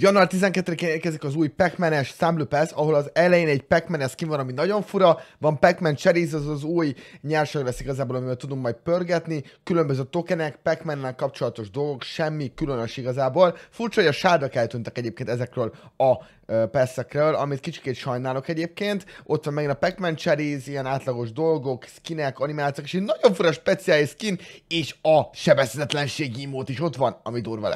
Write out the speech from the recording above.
Január 12-én érkezik az új Pac-Man-es számlőpesz, ahol az elején egy Pac-Man-es skin van, ami nagyon fura, van Pac-Man Cherries, az az új nyersanyag lesz igazából, amivel tudunk majd pörgetni, különböző tokenek, pac man kapcsolatos dolgok, semmi különös igazából. Furcsa, hogy a sárdak eltűntek egyébként ezekről a perszekről, amit kicsikét sajnálok egyébként. Ott van megint a Pac-Man Cherries, ilyen átlagos dolgok, skinek, animációk, és egy nagyon fura speciális skin, és a mód is ott van, ami durva lesz.